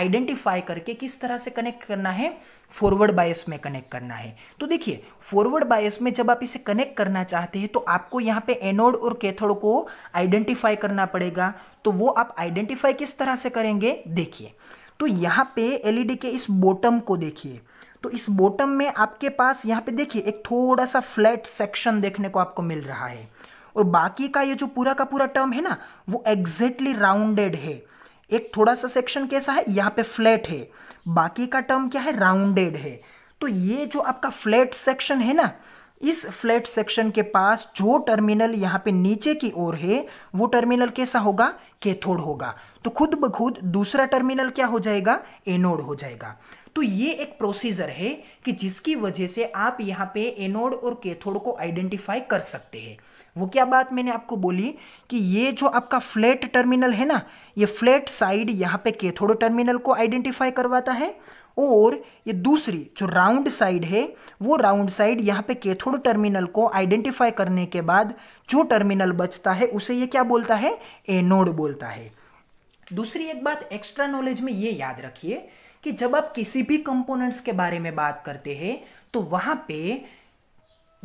आइडेंटिफाई करके किस तरह से कनेक्ट करना है फॉरवर्ड बायस में कनेक्ट करना है तो देखिए फॉरवर्ड बायस में जब आप इसे कनेक्ट करना चाहते हैं तो आपको यहाँ पे एनोड और कैथोड को आइडेंटिफाई करना पड़ेगा तो वो आप आइडेंटिफाई किस तरह से करेंगे देखिए तो यहाँ पे एलईडी e के इस बॉटम को देखिए तो इस बॉटम में आपके पास यहाँ पे देखिए एक थोड़ा सा फ्लैट सेक्शन देखने को आपको मिल रहा है और बाकी का ये जो पूरा का पूरा टर्म है ना वो एग्जैक्टली राउंडेड है एक थोड़ा सा सेक्शन कैसा है यहाँ पे फ्लैट है बाकी का टर्म क्या है राउंडेड है तो ये जो आपका फ्लैट सेक्शन है ना इस फ्लैट सेक्शन के पास जो टर्मिनल यहाँ पे नीचे की ओर है वो टर्मिनल कैसा होगा कैथोड होगा तो खुद ब खुद दूसरा टर्मिनल क्या हो जाएगा एनोड हो जाएगा तो ये एक प्रोसीजर है कि जिसकी वजह से आप यहाँ पे एनोड और कैथोड को आइडेंटिफाई कर सकते हैं वो क्या बात मैंने आपको बोली कि ये जो आपका फ्लैट टर्मिनल है ना ये फ्लैट साइड यहाँ पे कैथोड टर्मिनल को आइडेंटिफाई करवाता है और ये दूसरी जो राउंड साइड है वो राउंड साइड यहाँ पे कैथोड टर्मिनल को आइडेंटिफाई करने के बाद जो टर्मिनल बचता है उसे ये क्या बोलता है एनोड बोलता है दूसरी एक बात एक्स्ट्रा नॉलेज में ये याद रखिए कि जब आप किसी भी कंपोनेंट्स के बारे में बात करते हैं तो वहां पे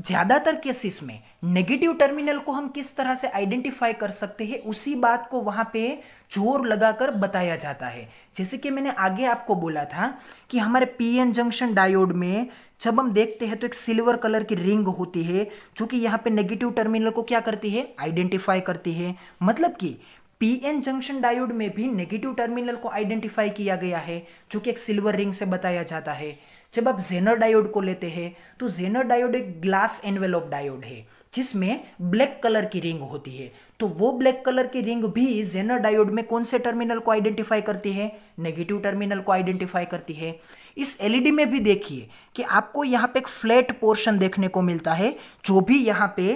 ज़्यादातर केसेस में नेगेटिव टर्मिनल को हम किस तरह से आइडेंटिफाई कर सकते हैं उसी बात को वहां पे जोर लगाकर बताया जाता है जैसे कि मैंने आगे आपको बोला था कि हमारे पीएन जंक्शन डायोड में जब हम देखते हैं तो एक सिल्वर कलर की रिंग होती है जो कि यहाँ पे नेगेटिव टर्मिनल को क्या करती है आइडेंटिफाई करती है मतलब कि पीएन जंक्शन डायोड में भी नेगेटिव टर्मिनल को आइडेंटिफाई किया गया है जो कि एक सिल्वर रिंग से बताया जाता है जब आप जेनर डायोड को लेते हैं तो जेनर डायोड एक ग्लास एनवेलोप डायोड है जिसमें ब्लैक कलर की रिंग होती है तो वो ब्लैक कलर की रिंग भी जेनर डायोड में कौन से टर्मिनल को आइडेंटिफाई करती है नेगेटिव टर्मिनल को आइडेंटिफाई करती है इस एलईडी e में भी देखिए कि आपको यहाँ पे एक फ्लैट पोर्शन देखने को मिलता है जो भी यहाँ पे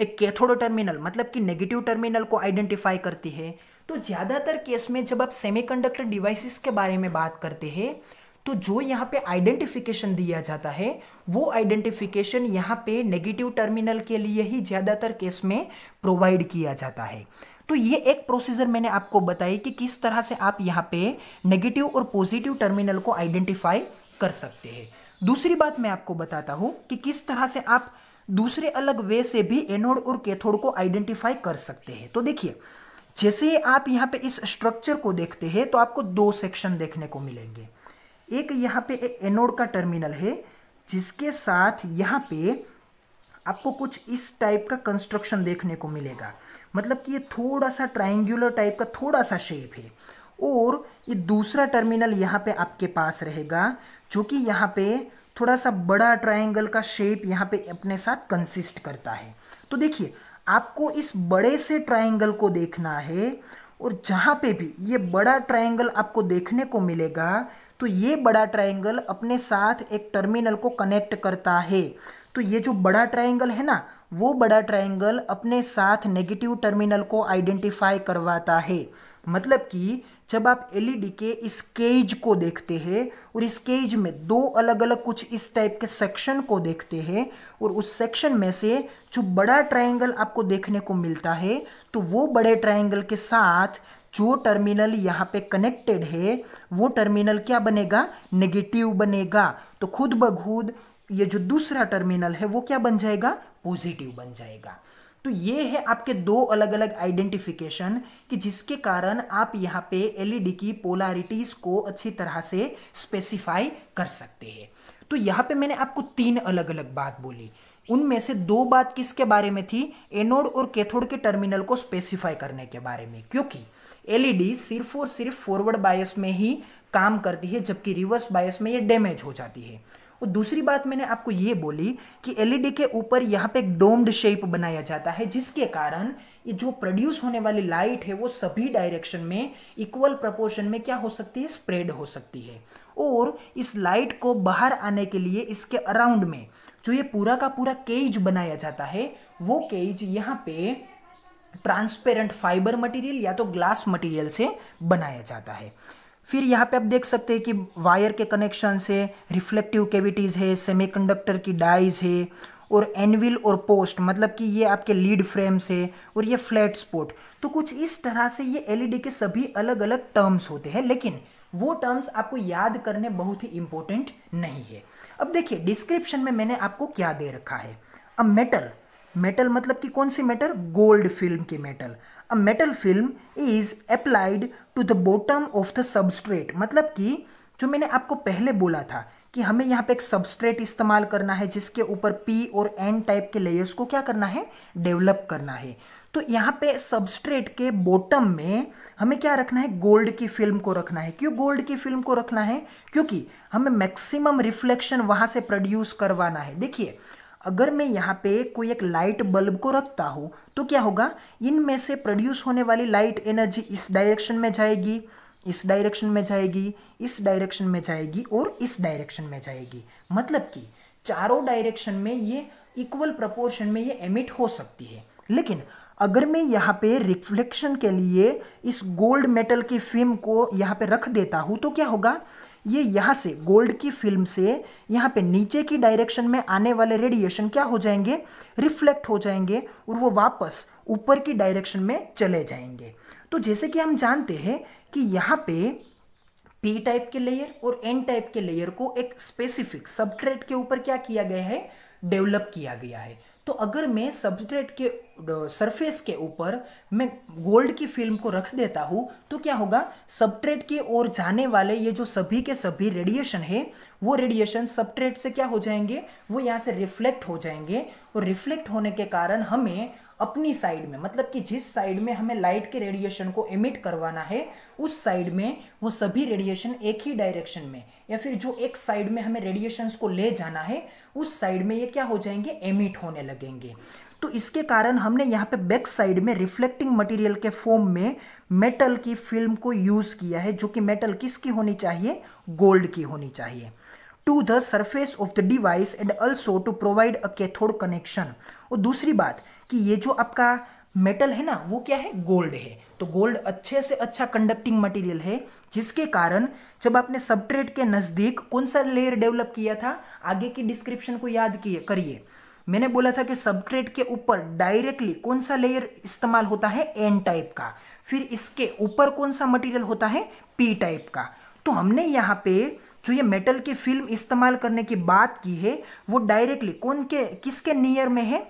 एक कैथोड टर्मिनल मतलब कि नेगेटिव टर्मिनल को आइडेंटिफाई करती है तो ज़्यादातर केस में जब आप सेमीकंडक्टर डिवाइसेस के बारे में बात करते हैं तो जो यहाँ पे आइडेंटिफिकेशन दिया जाता है वो आइडेंटिफिकेशन यहाँ पे नेगेटिव टर्मिनल के लिए ही ज़्यादातर केस में प्रोवाइड किया जाता है तो ये एक प्रोसीजर मैंने आपको बताई कि किस तरह से आप यहाँ पे नेगेटिव और पॉजिटिव टर्मिनल को आइडेंटिफाई कर सकते हैं दूसरी बात मैं आपको बताता हूँ कि किस तरह से आप दूसरे अलग वे से भी एनोड और कैथोड को आइडेंटिफाई कर सकते हैं तो देखिए जैसे आप यहाँ पे इस स्ट्रक्चर को देखते हैं तो आपको दो सेक्शन देखने को मिलेंगे एक यहाँ पे एनोड का टर्मिनल है जिसके साथ यहाँ पे आपको कुछ इस टाइप का कंस्ट्रक्शन देखने को मिलेगा मतलब कि ये थोड़ा सा ट्राइंगुलर टाइप का थोड़ा सा शेप है और ये दूसरा टर्मिनल यहाँ पे आपके पास रहेगा जो कि यहाँ पे थोड़ा सा बड़ा ट्राइंगल का शेप यहाँ पे अपने साथ कंसिस्ट करता है तो देखिए आपको इस बड़े से ट्राइंगल को देखना है और जहाँ पे भी ये बड़ा ट्राइंगल आपको देखने को मिलेगा तो ये बड़ा ट्राइंगल अपने साथ एक टर्मिनल को कनेक्ट करता है तो ये जो बड़ा ट्राइंगल है ना वो बड़ा ट्राइंगल अपने साथ नेगेटिव टर्मिनल को आइडेंटिफाई करवाता है मतलब कि जब आप एलईडी e के इस केज को देखते हैं और इस केज में दो अलग अलग कुछ इस टाइप के सेक्शन को देखते हैं और उस सेक्शन में से जो बड़ा ट्रायंगल आपको देखने को मिलता है तो वो बड़े ट्रायंगल के साथ जो टर्मिनल यहाँ पे कनेक्टेड है वो टर्मिनल क्या बनेगा नेगेटिव बनेगा तो खुद ब खुद ये जो दूसरा टर्मिनल है वो क्या बन जाएगा पॉजिटिव बन जाएगा तो ये है आपके दो अलग अलग आइडेंटिफिकेशन कि जिसके कारण आप यहाँ पे एलईडी e की पोलारिटीज़ को अच्छी तरह से स्पेसिफाई कर सकते हैं तो यहाँ पे मैंने आपको तीन अलग अलग बात बोली उनमें से दो बात किसके बारे में थी एनोड और कैथोड के टर्मिनल को स्पेसिफाई करने के बारे में क्योंकि एलईडी e सिर्फ और सिर्फ फॉरवर्ड बायस में ही काम करती है जबकि रिवर्स बायस में ये डैमेज हो जाती है और दूसरी बात मैंने आपको ये बोली कि एलईडी e के ऊपर यहाँ पे एक डोम्ड शेप बनाया जाता है जिसके कारण ये जो प्रोड्यूस होने वाली लाइट है वो सभी डायरेक्शन में इक्वल प्रपोर्शन में क्या हो सकती है स्प्रेड हो सकती है और इस लाइट को बाहर आने के लिए इसके अराउंड में जो ये पूरा का पूरा केज बनाया जाता है वो केज यहाँ पे ट्रांसपेरेंट फाइबर मटेरियल या तो ग्लास मटेरियल से बनाया जाता है फिर यहाँ पे आप देख सकते हैं कि वायर के कनेक्शन है रिफ्लेक्टिव कैविटीज़ है सेमीकंडक्टर की डाइज है और एनविल और पोस्ट मतलब कि ये आपके लीड फ्रेम्स है और ये फ्लैट स्पॉट तो कुछ इस तरह से ये एलईडी के सभी अलग अलग टर्म्स होते हैं लेकिन वो टर्म्स आपको याद करने बहुत ही इम्पोर्टेंट नहीं है अब देखिए डिस्क्रिप्शन में मैंने आपको क्या दे रखा है अब मेटल मेटल मतलब कि कौन सी मेटल गोल्ड फिल्म की metal a metal film is applied to the bottom of the substrate मतलब कि जो मैंने आपको पहले बोला था कि हमें यहाँ पे एक सबस्ट्रेट इस्तेमाल करना है जिसके ऊपर पी और एन टाइप के लेयर्स को क्या करना है डेवलप करना है तो यहाँ पे सबस्ट्रेट के बॉटम में हमें क्या रखना है गोल्ड की फिल्म को रखना है क्यों गोल्ड की फिल्म को रखना है क्योंकि हमें मैक्सिमम रिफ्लेक्शन वहाँ से प्रोड्यूस करवाना है देखिए अगर मैं यहाँ पे कोई एक लाइट बल्ब को रखता हूँ तो क्या होगा इनमें से प्रोड्यूस होने वाली लाइट एनर्जी इस डायरेक्शन में जाएगी इस डायरेक्शन में जाएगी इस डायरेक्शन में जाएगी और इस डायरेक्शन में जाएगी मतलब कि चारों डायरेक्शन में ये इक्वल प्रपोर्शन में ये एमिट हो सकती है लेकिन अगर मैं यहाँ पे रिफ्लेक्शन के लिए इस गोल्ड मेटल की फिल्म को यहाँ पे रख देता हूँ तो क्या होगा ये यहाँ से गोल्ड की फिल्म से यहाँ पे नीचे की डायरेक्शन में आने वाले रेडिएशन क्या हो जाएंगे रिफ्लेक्ट हो जाएंगे और वो वापस ऊपर की डायरेक्शन में चले जाएंगे तो जैसे कि हम जानते हैं कि यहाँ पे पी टाइप के लेयर और एन टाइप के लेयर को एक स्पेसिफिक सबट्रेट के ऊपर क्या किया गया है डेवलप किया गया है तो अगर मैं सब्सट्रेट के सरफेस के ऊपर मैं गोल्ड की फिल्म को रख देता हूँ तो क्या होगा सबट्रेट के ओर जाने वाले ये जो सभी के सभी रेडिएशन है वो रेडिएशन सबट्रेट से क्या हो जाएंगे वो यहाँ से रिफ्लेक्ट हो जाएंगे और रिफ्लेक्ट होने के कारण हमें अपनी साइड में मतलब कि जिस साइड में हमें लाइट के रेडिएशन को एमिट करवाना है उस साइड में वो सभी रेडिएशन एक ही डायरेक्शन में या फिर जो एक साइड में हमें रेडिएशंस को ले जाना है उस साइड में ये क्या हो जाएंगे एमिट होने लगेंगे तो इसके कारण हमने यहाँ पे बैक साइड में रिफ्लेक्टिंग मटेरियल के फॉर्म में मेटल की फिल्म को यूज़ किया है जो कि मेटल किसकी होनी चाहिए गोल्ड की होनी चाहिए to the surface of the device and also to provide a cathode connection और दूसरी बात कि ये जो आपका मेटल है ना वो क्या है गोल्ड है तो गोल्ड अच्छे से अच्छा कंडक्टिंग मटेरियल है जिसके कारण जब आपने सबट्रेट के नज़दीक कौन सा लेयर डेवलप किया था आगे की डिस्क्रिप्शन को याद किए करिए मैंने बोला था कि सबट्रेट के ऊपर डायरेक्टली कौन सा लेयर इस्तेमाल होता है एन टाइप का फिर इसके ऊपर कौन सा मटेरियल होता है पी टाइप का तो हमने यहाँ पे जो ये मेटल की फिल्म इस्तेमाल करने की बात की है वो डायरेक्टली कौन के किसके नियर में है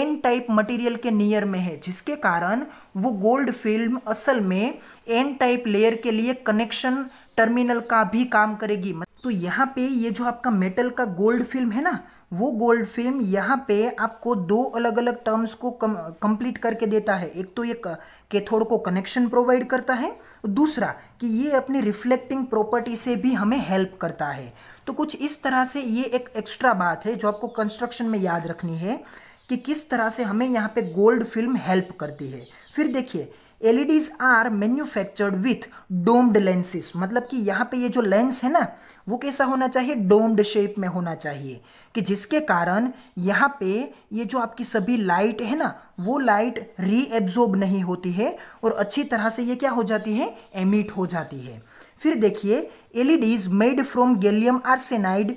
एन टाइप मटेरियल के नियर में है जिसके कारण वो गोल्ड फिल्म असल में एन टाइप लेयर के लिए कनेक्शन टर्मिनल का भी काम करेगी तो यहाँ पे ये जो आपका मेटल का गोल्ड फिल्म है ना वो गोल्ड फिल्म यहाँ पे आपको दो अलग अलग टर्म्स को कम कंप्लीट करके देता है एक तो ये कैथोड को कनेक्शन प्रोवाइड करता है दूसरा कि ये अपनी रिफ्लेक्टिंग प्रॉपर्टी से भी हमें हेल्प करता है तो कुछ इस तरह से ये एक एक्स्ट्रा बात है जो आपको कंस्ट्रक्शन में याद रखनी है कि किस तरह से हमें यहाँ पे गोल्ड फिल्म हेल्प करती है फिर देखिए LEDs are manufactured with domed lenses मतलब कि यहाँ पे ये जो लेंस है ना वो कैसा होना चाहिए डोम्ड शेप में होना चाहिए कि जिसके कारण यहाँ पे ये जो आपकी सभी लाइट है ना वो लाइट रीएब्जॉर्ब नहीं होती है और अच्छी तरह से ये क्या हो जाती है एमिट हो जाती है फिर देखिए LEDs made from gallium arsenide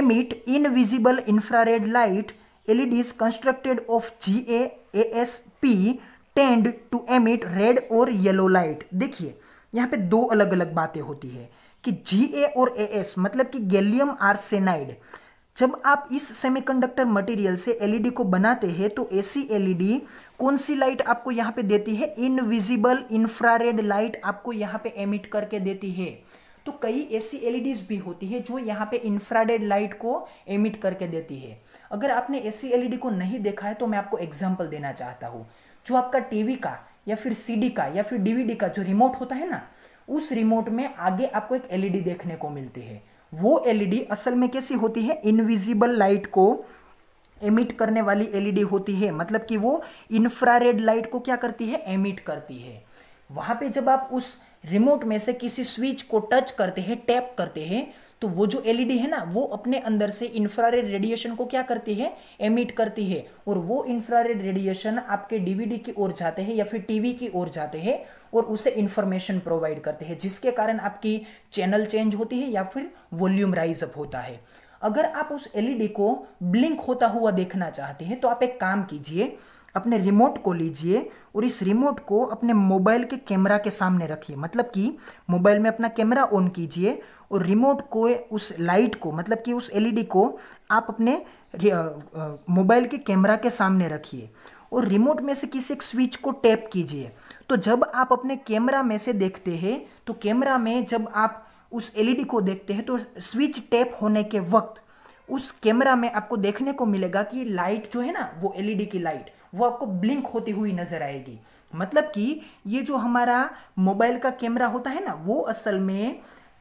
emit invisible infrared light constructed of G A S P tend to emit red और येलो लाइट देखिए यहाँ पे दो अलग अलग बातें होती है कि जी और ए एस मतलब कि गैलियम आर्सेनाइड जब आप इस सेमीकंडक्टर मटेरियल से एलईडी e को बनाते हैं तो ऐसी एलईडी e कौन सी लाइट आपको यहाँ पे देती है इनविजिबल इंफ्रारेड लाइट आपको यहाँ पे एमिट करके देती है तो कई ऐसी एलईडीज e भी होती है जो यहाँ पे इंफ्रारेड लाइट को एमिट करके देती है अगर आपने ऐसी एलईडी को नहीं देखा है तो मैं आपको एग्जाम्पल देना चाहता हूँ जो आपका टीवी का या फिर सीडी का या फिर डीवीडी का जो रिमोट होता है ना उस रिमोट में आगे आपको एक एलईडी e देखने को मिलती है वो एलईडी e असल में कैसी होती है इनविजिबल लाइट को एमिट करने वाली एलईडी e होती है मतलब कि वो इन्फ्रारेड लाइट को क्या करती है एमिट करती है वहां पे जब आप उस रिमोट में से किसी स्विच को टच करते हैं टैप करते हैं तो वो जो एलईडी है ना वो अपने अंदर से इंफ्रारेड रेडिएशन को क्या करती है एमिट करती है और वो इंफ्रारेड रेडिएशन आपके डीवीडी की ओर जाते हैं या फिर टीवी की ओर जाते हैं और उसे इन्फॉर्मेशन प्रोवाइड करते हैं जिसके कारण आपकी चैनल चेंज होती है या फिर वॉल्यूम राइज अप होता है अगर आप उस एलईडी e को ब्लिंक होता हुआ देखना चाहते हैं तो आप एक काम कीजिए अपने रिमोट को लीजिए और इस रिमोट को अपने मोबाइल के कैमरा के सामने रखिए मतलब कि मोबाइल में अपना कैमरा ऑन कीजिए और रिमोट को उस लाइट को मतलब कि उस एलईडी e को आप अपने मोबाइल के कैमरा के सामने रखिए और रिमोट में से किसी एक स्विच को टैप कीजिए तो जब आप अपने कैमरा में से देखते हैं तो कैमरा में जब आप उस एलईडी e को देखते हैं तो स्विच टैप होने के वक्त उस कैमरा में आपको देखने को मिलेगा कि लाइट जो है ना वो एलईडी e की लाइट वो आपको ब्लिंक होती हुई नज़र आएगी मतलब कि ये जो हमारा मोबाइल का कैमरा होता है ना वो असल में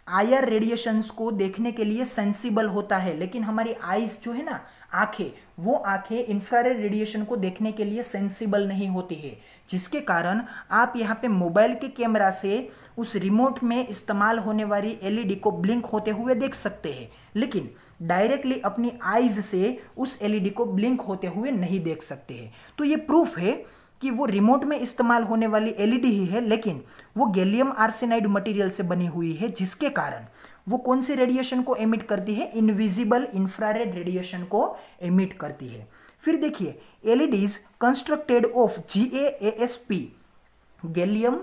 आयर रेडिएशंस को देखने के लिए सेंसिबल होता है लेकिन हमारी आईज जो है ना आंखें वो आंखें इंफ्रारेड रेडिएशन को देखने के लिए सेंसिबल नहीं होती है जिसके कारण आप यहाँ पे मोबाइल के कैमरा से उस रिमोट में इस्तेमाल होने वाली एलईडी e को ब्लिंक होते हुए देख सकते हैं लेकिन डायरेक्टली अपनी आईज से उस एलईडी e को ब्लिंक होते हुए नहीं देख सकते हैं तो ये प्रूफ है कि वो रिमोट में इस्तेमाल होने वाली एलईडी e ही है लेकिन वो गैलियम आर्सेनाइड मटेरियल से बनी हुई है जिसके कारण वो कौन से रेडिएशन को एमिट करती है इनविजिबल इंफ्रारेड रेडिएशन को एमिट करती है फिर देखिए LEDs constructed of G A S P gallium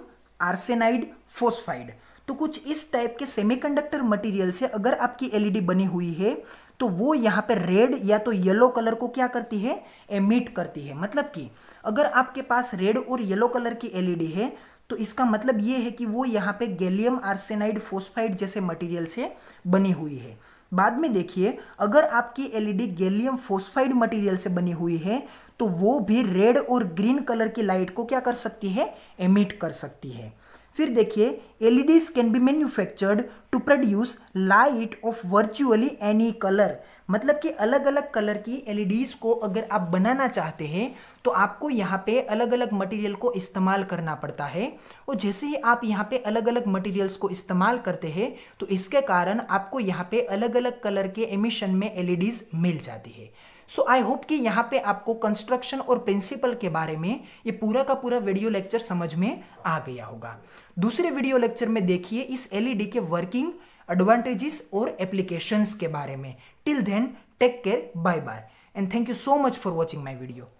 arsenide phosphide तो कुछ इस टाइप के सेमीकंडक्टर मटेरियल से अगर आपकी एलईडी e बनी हुई है तो वो यहाँ पे रेड या तो येलो कलर को क्या करती है एमिट करती है मतलब कि अगर आपके पास रेड और येलो कलर की एलईडी है तो इसका मतलब ये है कि वो यहाँ पे गैलियम आर्सेनाइड फोस्फाइड जैसे मटेरियल से बनी हुई है बाद में देखिए अगर आपकी एलईडी गैलियम फोस्फाइड मटेरियल से बनी हुई है तो वो भी रेड और ग्रीन कलर की लाइट को क्या कर सकती है एमिट कर सकती है फिर देखिए LEDs can be manufactured to produce light of virtually any colour मतलब कि अलग अलग कलर की एलईडीज e को अगर आप बनाना चाहते हैं तो आपको यहाँ पे अलग अलग मटेरियल को इस्तेमाल करना पड़ता है और जैसे ही आप यहाँ पे अलग अलग मटेरियल्स को इस्तेमाल करते हैं तो इसके कारण आपको यहाँ पे अलग अलग कलर के एमिशन में एलईडीज e मिल जाती है सो आई होप कि यहाँ पे आपको कंस्ट्रक्शन और प्रिंसिपल के बारे में ये पूरा का पूरा वीडियो लेक्चर समझ में आ गया होगा दूसरे वीडियो लेक्चर में देखिए इस एलईडी के वर्किंग एडवांटेजेस और एप्लीकेशंस के बारे में till then take care bye bye and thank you so much for watching my video